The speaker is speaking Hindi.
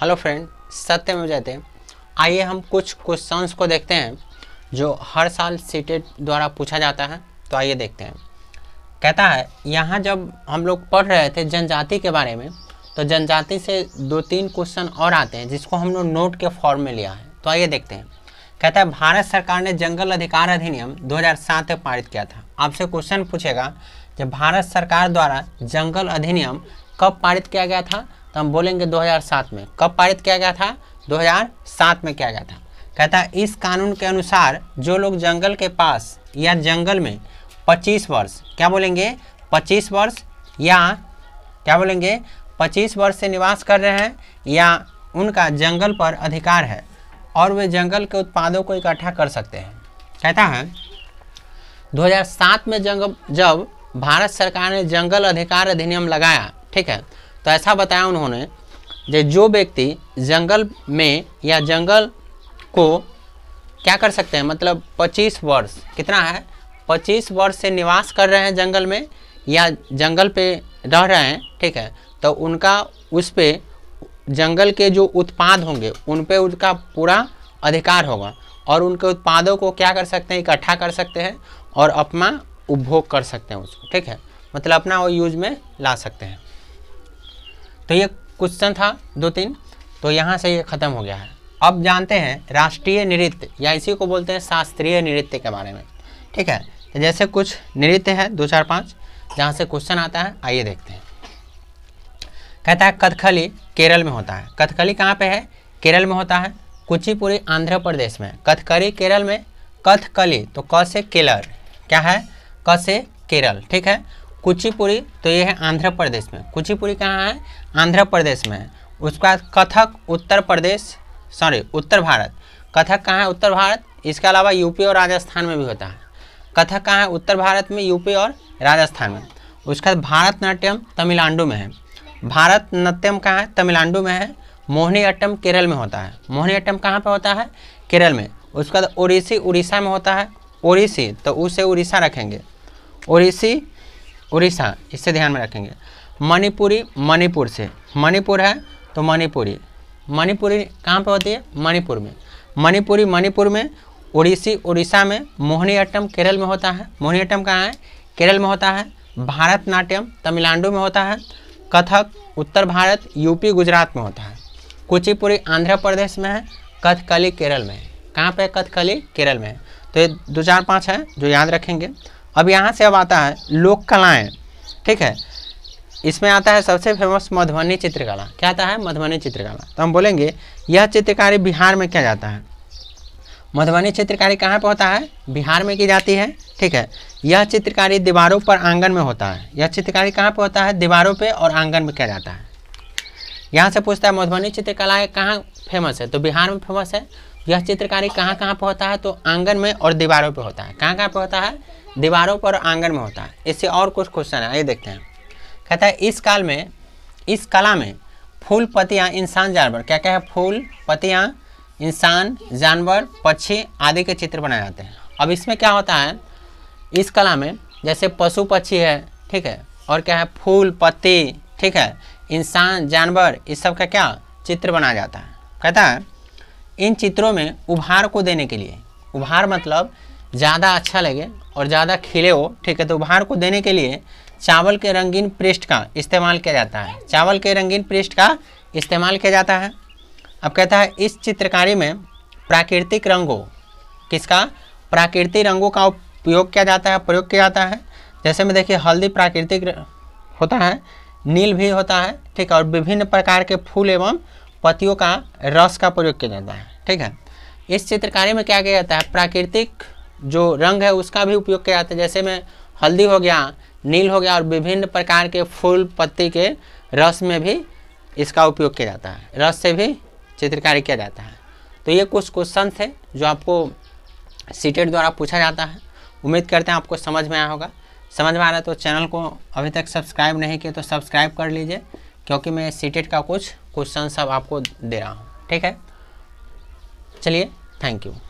हेलो फ्रेंड सत्य में जाते हैं आइए हम कुछ क्वेश्चंस को देखते हैं जो हर साल सीटेट e द्वारा पूछा जाता है तो आइए देखते हैं कहता है यहाँ जब हम लोग पढ़ रहे थे जनजाति के बारे में तो जनजाति से दो तीन क्वेश्चन और आते हैं जिसको हम लोग नोट के फॉर्म में लिया है तो आइए देखते हैं कहता है भारत सरकार ने जंगल अधिकार अधिनियम दो में पारित किया था आपसे क्वेश्चन पूछेगा जब भारत सरकार द्वारा जंगल अधिनियम कब पारित किया गया था तो हम बोलेंगे 2007 में कब पारित किया गया था 2007 में किया गया था कहता है इस कानून के अनुसार जो लोग जंगल के पास या जंगल में 25 वर्ष क्या बोलेंगे 25 वर्ष या क्या बोलेंगे 25 वर्ष से निवास कर रहे हैं या उनका जंगल पर अधिकार है और वे जंगल के उत्पादों को इकट्ठा कर सकते हैं कहता है 2007 में जंग जब भारत सरकार ने जंगल अधिकार अधिनियम लगाया ठीक है तो ऐसा बताया उन्होंने जो जो व्यक्ति जंगल में या जंगल को क्या कर सकते हैं मतलब 25 वर्ष कितना है 25 वर्ष से निवास कर रहे हैं जंगल में या जंगल पे रह रहे हैं ठीक है तो उनका उस पर जंगल के जो उत्पाद होंगे उन पर उनका पूरा अधिकार होगा और उनके उत्पादों को क्या कर सकते हैं इकट्ठा कर सकते हैं और अपना उपभोग कर सकते हैं उसको ठीक है मतलब अपना वो यूज में ला सकते हैं तो ये क्वेश्चन था दो तीन तो यहाँ से ये ख़त्म हो गया है अब जानते हैं राष्ट्रीय नृत्य या इसी को बोलते हैं शास्त्रीय नृत्य के बारे में ठीक है तो जैसे कुछ नृत्य है दो चार पाँच जहाँ से क्वेश्चन आता है आइए देखते हैं कहता है कथकली केरल में होता है कथकली कहाँ पे है केरल में होता है कुचिपुरी आंध्र प्रदेश में कथकली केरल में कथकली तो क से केलर क्या है क से केरल ठीक है कुचिपुरी तो ये है आंध्र प्रदेश में कुचिपुरी कहाँ है आंध्र प्रदेश में है उसके बाद कथक उत्तर प्रदेश सॉरी उत्तर भारत कथक कहाँ है उत्तर भारत इसके अलावा यूपी और राजस्थान में भी होता है कथक कहाँ है उत्तर भारत में यूपी और राजस्थान में उसके बाद भारतनाट्यम तमिलनाडु में है भारतनाट्यम कहाँ है तमिलनाडु में है मोहनीअट्टम केरल में होता है मोहिनीअट्टम कहाँ पर होता है केरल में उसके बाद तो उड़ीसी उड़ीसा में होता है उड़ीसी तो उसे उड़ीसा रखेंगे उड़ीसी उड़ीसा इससे ध्यान में रखेंगे मणिपुरी मणिपुर से मणिपुर है तो मणिपुरी मणिपुरी कहाँ पर होती है मणिपुर में मणिपुरी मणिपुर में उड़ीसी उड़ीसा में मोहनी अट्टम केरल में होता है मोहनी अट्टम कहाँ है केरल में होता है भारतनाट्यम तमिलनाडु में होता है कथक उत्तर भारत यूपी गुजरात में होता है कुचिपुरी आंध्र प्रदेश में है कथकली केरल में है कहाँ पर कथकली केरल में है तो ये दो चार पाँच है जो याद रखेंगे अब यहाँ से अब आता है लोक कलाएँ ठीक है इसमें आता है सबसे फेमस मधुबनी चित्रकला क्या आता है मधुबनी चित्रकला तो हम बोलेंगे यह चित्रकारी बिहार में क्या जाता है मधुबनी चित्रकारी कहाँ पर होता है बिहार में की जाती है ठीक है यह चित्रकारी दीवारों पर आंगन में होता है यह चित्रकारी कहाँ पर होता है दीवारों पे और आंगन में किया जाता है यहाँ से पूछता है मधुबनी चित्रकला कहाँ फेमस है तो बिहार में फेमस है यह चित्रकारी कहाँ कहाँ पर होता है तो आंगन में और दीवारों पर होता है कहाँ कहाँ पर होता है दीवारों पर आंगन में होता है इससे और कुछ क्वेश्चन है ये देखते हैं कहता है इस काल में इस कला में फूल पतियाँ इंसान जानवर क्या क्या है फूल पतियाँ इंसान जानवर पक्षी आदि के चित्र बनाए जाते हैं अब इसमें क्या होता है इस कला में जैसे पशु पक्षी है ठीक है और क्या है फूल पत्ती ठीक है इंसान जानवर इस सब का क्या चित्र बनाया जाता है कहता है इन चित्रों में उभार को देने के लिए उभार मतलब ज़्यादा अच्छा लगे और ज़्यादा खिले हो ठीक है तो उभार को देने के लिए चावल के रंगीन पृष्ठ का इस्तेमाल किया जाता है चावल के रंगीन पृष्ठ का इस्तेमाल किया जाता है अब कहता है इस चित्रकारी में प्राकृतिक रंगों किसका प्राकृतिक रंगों का उपयोग किया जाता है प्रयोग किया जाता है जैसे में देखिए हल्दी प्राकृतिक होता है नील भी होता है ठीक है और विभिन्न प्रकार के फूल एवं पतियों का रस का प्रयोग किया जाता है ठीक है इस चित्रकारी में क्या किया जाता है प्राकृतिक जो रंग है उसका भी उपयोग किया जाता है जैसे में हल्दी हो गया नील हो गया और विभिन्न प्रकार के फूल पत्ती के रस में भी इसका उपयोग किया जाता है रस से भी चित्रकारी किया जाता है तो ये कुछ क्वेश्चन थे जो आपको सीटेट e द्वारा पूछा जाता है उम्मीद करते हैं आपको समझ में आया होगा समझ में आ रहा है तो चैनल को अभी तक सब्सक्राइब नहीं किया तो सब्सक्राइब कर लीजिए क्योंकि मैं सीटेट e का कुछ क्वेश्चन सब आपको दे रहा हूँ ठीक है चलिए थैंक यू